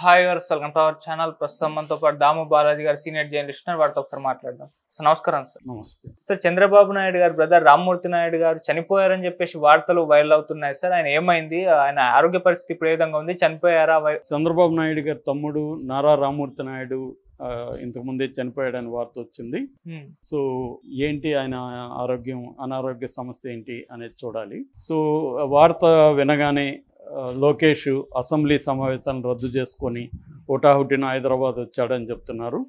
hi గారు అసలు to channel ప్రస్తుతం మనతో పాటు దాము బాలాజీ గారు సీనియర్ జర్నలిస్ట్ వారితో ఒకసారి మాట్లాడదాం సార్ నమస్కారం సార్ నమస్తే సార్ చంద్రబాబు నాయుడు గారు బ్రదర్ రామ్మూర్తి నాయుడు గారు చనిపోయారని చెప్పేసి వార్తలు వైరల్ అవుతున్నాయి సార్ ఆయన ఏమైంది ఆయన ఆరోగ్య పరిస్థితి ఇప్పుడు ఏ విధంగా ఉంది చనిపోయారా చంద్రబాబు నాయుడు గారి తమ్ముడు నారా రామ్మూర్తి నాయుడు ఇంతకు చనిపోయాడు చనిపోయాడని వార్త వచ్చింది సో ఏంటి ఆయన ఆరోగ్యం అనారోగ్య సమస్య ఏంటి అనేది చూడాలి సో వార్త వినగానే లోకేష్ అసెంబ్లీ సమావేశాన్ని రద్దు చేసుకొని హుటాహుటిన హైదరాబాద్ వచ్చాడని చెప్తున్నారు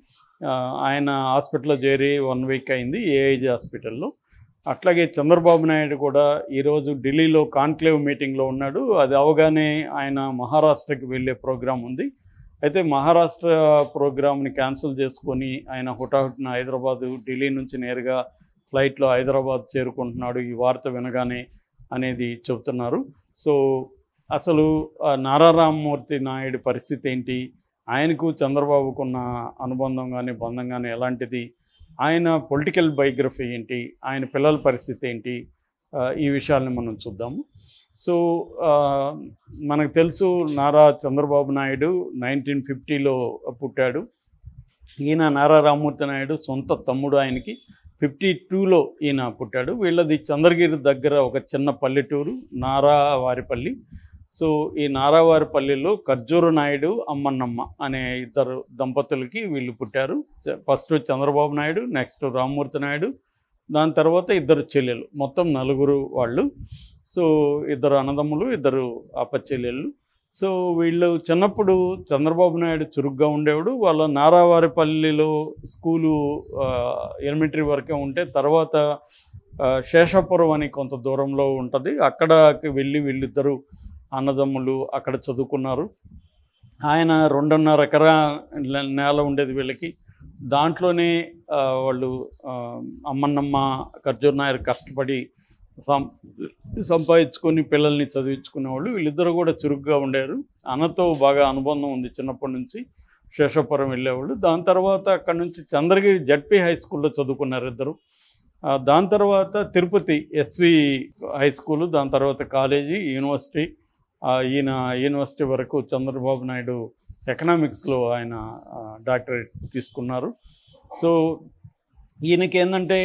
ఆయన హాస్పిటల్లో చేరి వన్ వీక్ అయింది ఏఐజీ హాస్పిటల్లో అట్లాగే చంద్రబాబు నాయుడు కూడా ఈరోజు ఢిల్లీలో కాన్క్లేవ్ మీటింగ్లో ఉన్నాడు అది అవగానే ఆయన మహారాష్ట్రకి వెళ్ళే ప్రోగ్రాం ఉంది అయితే మహారాష్ట్ర ప్రోగ్రామ్ని క్యాన్సిల్ చేసుకొని ఆయన హుటాహుటిన హైదరాబాదు ఢిల్లీ నుంచి నేరుగా ఫ్లైట్లో హైదరాబాద్ చేరుకుంటున్నాడు ఈ వార్త వినగానే అనేది చెబుతున్నారు సో అసలు నారా రామ్మూర్తి నాయుడు పరిస్థితి ఏంటి ఆయనకు చంద్రబాబుకున్న అనుబంధం కానీ బంధం కానీ ఎలాంటిది ఆయన పొలిటికల్ బయోగ్రఫీ ఏంటి ఆయన పిల్లల పరిస్థితి ఏంటి ఈ విషయాలని మనం చూద్దాము సో మనకు తెలుసు నారా చంద్రబాబు నాయుడు నైన్టీన్ ఫిఫ్టీలో పుట్టాడు ఈయన నారా రామ్మూర్తి నాయుడు సొంత తమ్ముడు ఆయనకి ఫిఫ్టీ టూలో ఈయన పుట్టాడు వీళ్ళది చంద్రగిరి దగ్గర ఒక చిన్న పల్లెటూరు నారా వారిపల్లి సో ఈ నారావారిపల్లిలో ఖర్జూరు నాయుడు అమ్మన్నమ్మ అనే ఇద్దరు దంపతులకి వీళ్ళు పుట్టారు ఫస్ట్ చంద్రబాబు నాయుడు నెక్స్ట్ రామ్మూర్తి నాయుడు దాని తర్వాత ఇద్దరు చెల్లెలు మొత్తం నలుగురు వాళ్ళు సో ఇద్దరు అన్నదమ్ములు ఇద్దరు అప్పచెల్లెళ్ళు సో వీళ్ళు చిన్నప్పుడు చంద్రబాబు నాయుడు చురుగ్గా ఉండేవాడు వాళ్ళ నారావారిపల్లిలో స్కూలు ఎలిమెంటరీ వరకే ఉంటే తర్వాత శేషాపురం అని కొంత దూరంలో ఉంటుంది అక్కడకి వెళ్ళి వీళ్ళిద్దరూ అన్నదమ్ములు అక్కడ చదువుకున్నారు ఆయన రెండున్నర ఎకరా నేల ఉండేది వీళ్ళకి దాంట్లోనే వాళ్ళు అమ్మన్నమ్మ ఖర్జూర్ నాయర్ కష్టపడి సం సంపాదించుకొని పిల్లల్ని చదివించుకునేవాళ్ళు వీళ్ళిద్దరు కూడా చురుగ్గా ఉండేరు అన్నతో బాగా అనుబంధం ఉంది చిన్నప్పటి నుంచి శేషపురం వెళ్ళేవాళ్ళు దాని తర్వాత అక్కడ నుంచి చంద్రగిరి జడ్పీ హై స్కూల్లో చదువుకున్నారు ఇద్దరు దాని తర్వాత తిరుపతి ఎస్వి హై స్కూలు దాని తర్వాత కాలేజీ యూనివర్సిటీ ఈయన యూనివర్సిటీ వరకు చంద్రబాబు నాయుడు ఎకనామిక్స్లో ఆయన డాక్టరేట్ తీసుకున్నారు సో ఈయనకి ఏంటంటే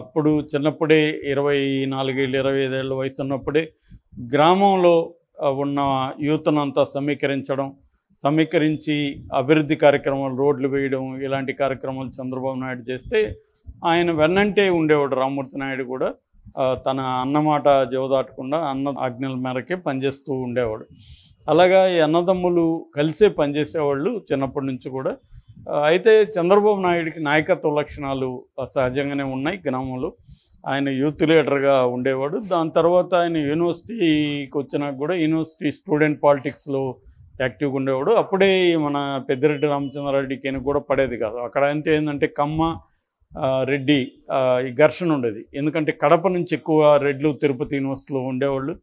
అప్పుడు చిన్నప్పుడే ఇరవై నాలుగేళ్ళు ఇరవై ఐదేళ్ళ వయసు ఉన్నప్పుడే గ్రామంలో ఉన్న యూత్నంతా సమీకరించడం సమీకరించి అభివృద్ధి కార్యక్రమాలు రోడ్లు వేయడం ఇలాంటి కార్యక్రమాలు చంద్రబాబు నాయుడు చేస్తే ఆయన వెన్నంటే ఉండేవాడు రామ్మూర్తి నాయుడు కూడా తన అన్నమాట దాటకుండా అన్న ఆజ్ఞల మేరకే పనిచేస్తూ ఉండేవాడు అలాగా ఈ అన్నదమ్ములు కలిసే పనిచేసేవాళ్ళు చిన్నప్పటి నుంచి కూడా అయితే చంద్రబాబు నాయుడికి నాయకత్వ లక్షణాలు సహజంగానే ఉన్నాయి గ్రామంలో ఆయన యూత్ లీడర్గా ఉండేవాడు దాని తర్వాత ఆయన యూనివర్సిటీకి వచ్చినాక కూడా యూనివర్సిటీ స్టూడెంట్ పాలిటిక్స్లో యాక్టివ్గా ఉండేవాడు అప్పుడే మన పెద్దిరెడ్డి రామచంద్రారెడ్డికి కూడా పడేది కాదు అక్కడ అంటే ఏంటంటే కమ్మ రెడ్డి ఈ ఘర్షణ ఉండేది ఎందుకంటే కడప నుంచి ఎక్కువ రెడ్లు తిరుపతి యూనివర్సిటీలో ఉండేవాళ్ళు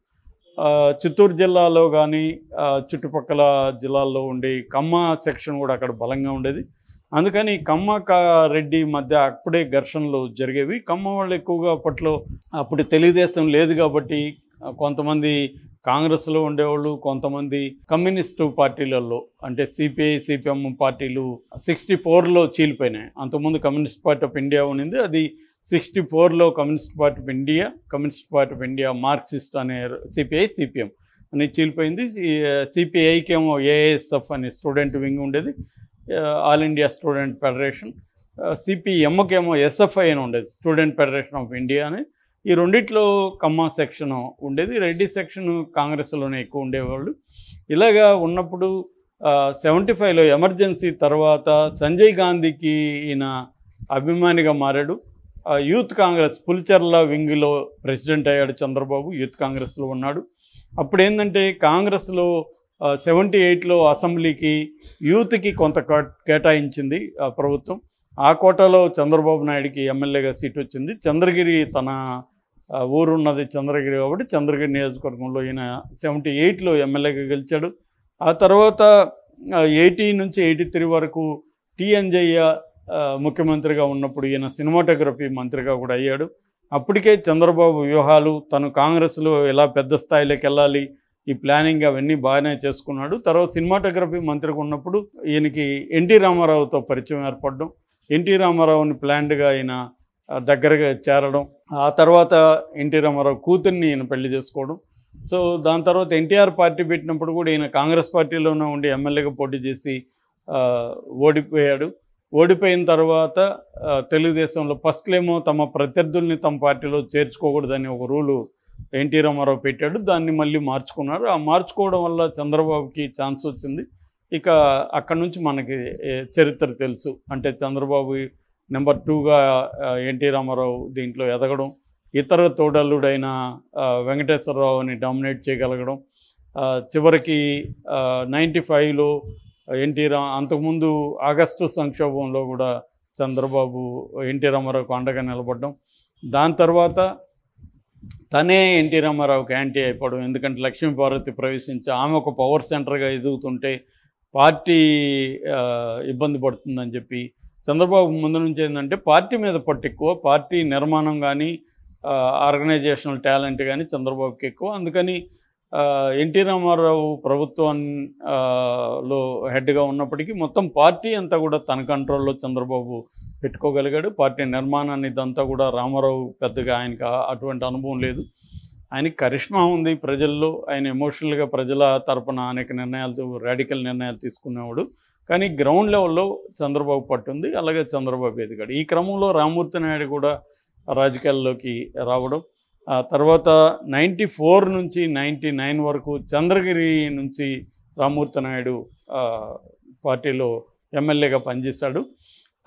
చిత్తూరు జిల్లాలో కానీ చుట్టుపక్కల జిల్లాల్లో ఉండే కమ్మ సెక్షన్ కూడా అక్కడ బలంగా ఉండేది అందుకని కమ్మ రెడ్డి మధ్య అప్పుడే ఘర్షణలు జరిగేవి కమ్మ వాళ్ళు ఎక్కువగా అప్పట్లో అప్పుడు తెలుగుదేశం లేదు కాబట్టి కొంతమంది కాంగ్రెస్లో ఉండేవాళ్ళు కొంతమంది కమ్యూనిస్టు పార్టీలలో అంటే సిపిఐ సిపిఎం పార్టీలు సిక్స్టీ ఫోర్లో చీలిపోయినాయి అంతకుముందు కమ్యూనిస్ట్ పార్టీ ఆఫ్ ఇండియా ఉండింది అది సిక్స్టీ ఫోర్లో communist party of India communist party of India Marxist అనే సిపిఐ సిపిఎం అని చీలిపోయింది సిపిఐకేమో ఏఐఎస్ఎఫ్ అనే స్టూడెంట్ వింగ్ ఉండేది ఆల్ ఇండియా స్టూడెంట్ ఫెడరేషన్ సిపిఎంకేమో ఎస్ఎఫ్ఐ అని ఉండేది స్టూడెంట్ ఫెడరేషన్ ఆఫ్ ఇండియా అని ఈ రెండిట్లో కమ్మ సెక్షను ఉండేది రెడ్డి సెక్షన్ కాంగ్రెస్లోనే ఎక్కువ ఉండేవాళ్ళు ఇలాగా ఉన్నప్పుడు సెవెంటీ ఫైవ్లో ఎమర్జెన్సీ తర్వాత సంజయ్ గాంధీకి ఈయన అభిమానిగా మారాడు యూత్ కాంగ్రెస్ పులిచెర్ల వింగ్లో ప్రెసిడెంట్ అయ్యాడు చంద్రబాబు యూత్ కాంగ్రెస్లో ఉన్నాడు అప్పుడు ఏంటంటే కాంగ్రెస్లో సెవెంటీ ఎయిట్లో అసెంబ్లీకి యూత్కి కొంత కేటాయించింది ప్రభుత్వం ఆ కోటాలో చంద్రబాబు నాయుడికి ఎమ్మెల్యేగా సీట్ వచ్చింది చంద్రగిరి తన ఊరున్నది చంద్రగిరి కాబట్టి చంద్రగిరి నియోజకవర్గంలో ఈయన సెవెంటీ ఎయిట్లో ఎమ్మెల్యేగా గెలిచాడు ఆ తర్వాత ఎయిటీ నుంచి ఎయిటీ త్రీ వరకు టీఎంజయ్య ముఖ్యమంత్రిగా ఉన్నప్పుడు ఈయన సినిమాటోగ్రఫీ మంత్రిగా కూడా అయ్యాడు అప్పటికే చంద్రబాబు వ్యూహాలు తను కాంగ్రెస్లో ఎలా పెద్ద స్థాయిలోకి వెళ్ళాలి ఈ ప్లానింగ్ అవన్నీ బాగానే చేసుకున్నాడు తర్వాత సినిమాటోగ్రఫీ మంత్రిగా ఉన్నప్పుడు ఈయనకి ఎన్టీ రామారావుతో పరిచయం ఏర్పడడం ఎన్టీ రామారావుని ప్లాన్డ్గా ఆయన దగ్గరగా చేరడం ఆ తర్వాత ఎన్టీ రామారావు కూతుర్ని ఈయన పెళ్లి చేసుకోవడం సో దాని తర్వాత ఎన్టీఆర్ పార్టీ పెట్టినప్పుడు కూడా ఈయన కాంగ్రెస్ పార్టీలోనే ఉండి ఎమ్మెల్యేగా పోటీ చేసి ఓడిపోయాడు ఓడిపోయిన తర్వాత తెలుగుదేశంలో ఫస్ట్లేమో తమ ప్రత్యర్థుల్ని తమ పార్టీలో చేర్చుకోకూడదని ఒక రూలు ఎన్టీ రామారావు పెట్టాడు దాన్ని మళ్ళీ మార్చుకున్నారు ఆ మార్చుకోవడం వల్ల చంద్రబాబుకి ఛాన్స్ వచ్చింది ఇక అక్కడ నుంచి మనకి చరిత్ర తెలుసు అంటే చంద్రబాబు నెంబర్ టూగా ఎన్టీ రామారావు దీంట్లో ఎదగడం ఇతర తోడల్లుడైన వెంకటేశ్వరరావుని డామినేట్ చేయగలగడం చివరికి నైంటీ ఫైవ్లో ఎన్టీ రా అంతకుముందు ఆగస్టు సంక్షోభంలో కూడా చంద్రబాబు ఎన్టీ రామారావుకు అండగా నిలబడడం దాని తర్వాత తనే ఎన్టీ రామారావుకి యాంటీ అయిపోవడం ఎందుకంటే లక్ష్మీపార్వతి ప్రవేశించి ఆమె ఒక పవర్ సెంటర్గా ఎదుగుతుంటే పార్టీ ఇబ్బంది పడుతుందని చెప్పి చంద్రబాబు ముందు నుంచి ఏంటంటే పార్టీ మీద పట్టు ఎక్కువ పార్టీ నిర్మాణం కానీ ఆర్గనైజేషనల్ టాలెంట్ కానీ చంద్రబాబుకి ఎక్కువ అందుకని ఎన్టీ రామారావు ప్రభుత్వంలో హెడ్గా ఉన్నప్పటికీ మొత్తం పార్టీ అంతా కూడా తన కంట్రోల్లో చంద్రబాబు పెట్టుకోగలిగాడు పార్టీ నిర్మాణాన్ని ఇదంతా కూడా రామారావు పెద్దగా ఆయనకు అటువంటి అనుభవం లేదు ఆయనకి కరిష్మా ఉంది ప్రజల్లో ఆయన ఎమోషనల్గా ప్రజల తరపున అనేక నిర్ణయాలు రాడికల్ నిర్ణయాలు తీసుకునేవాడు కానీ గ్రౌండ్ లెవెల్లో చంద్రబాబు పట్టుంది అలాగే చంద్రబాబు ఎదిగాడు ఈ క్రమంలో రామూర్తి నాయుడు కూడా రాజకీయాల్లోకి రావడం ఆ తర్వాత నైంటీ ఫోర్ నుంచి నైంటీ నైన్ వరకు చంద్రగిరి నుంచి రామూర్తి నాయుడు పార్టీలో ఎమ్మెల్యేగా పనిచేశాడు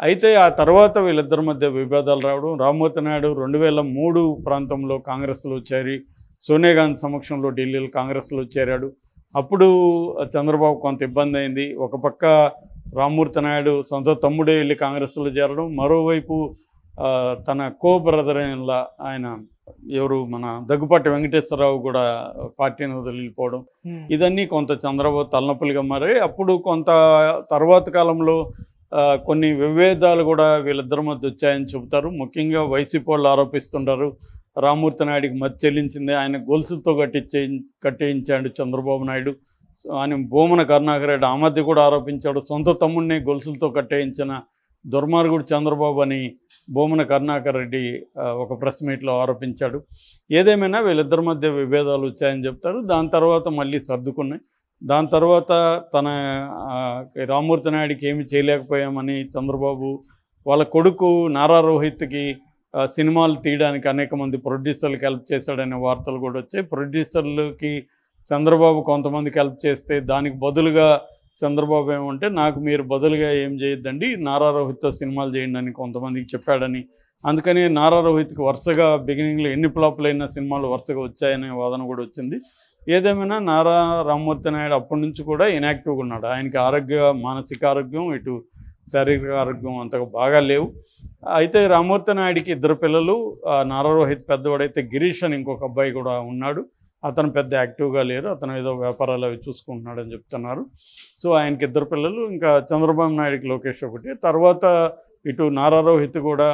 అయితే ఆ తర్వాత వీళ్ళిద్దరి మధ్య విభేదాలు రావడం రామ్మూర్తి నాయుడు రెండు వేల మూడు ప్రాంతంలో కాంగ్రెస్లో చేరి సోనియా గాంధీ సమక్షంలో ఢిల్లీలో కాంగ్రెస్లో చేరాడు అప్పుడు చంద్రబాబు కొంత ఇబ్బంది అయింది ఒక పక్క రామ్మూర్తి నాయుడు సొంత తమ్ముడే వెళ్ళి కాంగ్రెస్లో చేరడం మరోవైపు తన కో బ్రదర్ ఇలా ఆయన ఎవరు మన దగ్గుపాటి వెంకటేశ్వరరావు కూడా పార్టీని వదిలిపోవడం ఇదన్నీ కొంత చంద్రబాబు తలనొప్పులుగా మారి అప్పుడు కొంత తర్వాత కాలంలో కొన్ని విభేదాలు కూడా వీళ్ళిద్దరి మధ్య వచ్చాయని చెబుతారు ముఖ్యంగా వైసీపీ వాళ్ళు ఆరోపిస్తుంటారు రామూర్తి నాయుడికి మతి చెల్లించింది ఆయన గొలుసుతో కట్టించే కట్టేయించాడు చంద్రబాబు నాయుడు ఆయన భూమన కరుణాకర్ రెడ్డి ఆ మధ్య కూడా ఆరోపించాడు సొంత తమ్ముడిని గొలుసులతో కట్టేయించిన దుర్మార్గుడు చంద్రబాబు అని భూమన కరుణాకర్ రెడ్డి ఒక ప్రెస్ మీట్లో ఆరోపించాడు ఏదేమైనా వీళ్ళిద్దరి మధ్య విభేదాలు వచ్చాయని చెప్తారు దాని తర్వాత మళ్ళీ సర్దుకున్నాయి దాని తర్వాత తన రామూర్తి నాయుడికి ఏమి చేయలేకపోయామని చంద్రబాబు వాళ్ళ కొడుకు నారా రోహిత్కి సినిమాలు తీయడానికి అనేక మంది ప్రొడ్యూసర్లకు హెల్ప్ చేశాడనే వార్తలు కూడా వచ్చాయి ప్రొడ్యూసర్లకి చంద్రబాబు కొంతమందికి హెల్ప్ చేస్తే దానికి బదులుగా చంద్రబాబు ఏమంటే నాకు మీరు బదులుగా ఏం చేయొద్దండి నారా రోహిత్తో సినిమాలు చేయండి అని కొంతమందికి చెప్పాడని అందుకని నారా రోహిత్కి వరుసగా బిగినింగ్లో ఎన్ని ఫ్లాపులు అయినా సినిమాలు వరుసగా వచ్చాయనే వాదన కూడా వచ్చింది ఏదేమైనా నారా రామ్మూర్తి నాయుడు అప్పటి నుంచి కూడా ఇనాక్టివ్గా ఉన్నాడు ఆయనకి ఆరోగ్య మానసిక ఆరోగ్యం ఇటు శారీరక ఆరోగ్యం అంతగా బాగా లేవు అయితే రామూర్తి నాయుడికి ఇద్దరు పిల్లలు నారా రోహిత్ పెద్దవాడైతే గిరీష్ అని ఇంకొక అబ్బాయి కూడా ఉన్నాడు అతను పెద్ద యాక్టివ్గా లేరు అతను ఏదో వ్యాపారాలు అవి చూసుకుంటున్నాడని చెప్తున్నారు సో ఆయనకి ఇద్దరు పిల్లలు ఇంకా చంద్రబాబు నాయుడికి లోకేష్ ఒకటి తర్వాత ఇటు నారా రోహిత్ కూడా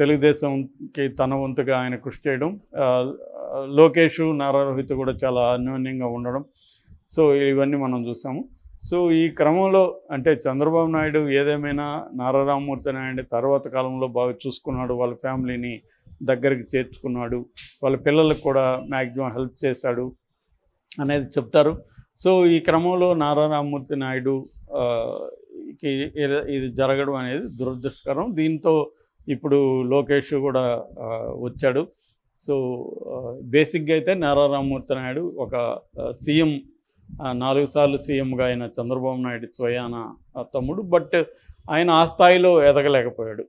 తెలుగుదేశంకి తన వంతుగా ఆయన కృషి చేయడం లోకేష్ నారా రోహిత్ కూడా చాలా అన్యోన్యంగా ఉండడం సో ఇవన్నీ మనం చూసాము సో ఈ క్రమంలో అంటే చంద్రబాబు నాయుడు ఏదేమైనా నారా నారారామమూర్తి నాయుడు తర్వాత కాలంలో బాగా చూసుకున్నాడు వాళ్ళ ఫ్యామిలీని దగ్గరికి చేర్చుకున్నాడు వాళ్ళ పిల్లలకు కూడా మ్యాక్సిమం హెల్ప్ చేశాడు అనేది చెప్తారు సో ఈ క్రమంలో నారా నారారామమూర్తి నాయుడు ఇది జరగడం అనేది దురదృష్టకరం దీంతో ఇప్పుడు లోకేష్ కూడా వచ్చాడు సో బేసిక్గా అయితే నారా నారారామమూర్తి నాయుడు ఒక సీఎం నాలుగు సార్లు సీఎంగా ఆయన చంద్రబాబు నాయుడు స్వయాన తమ్ముడు బట్ ఆయన ఆ స్థాయిలో ఎదగలేకపోయాడు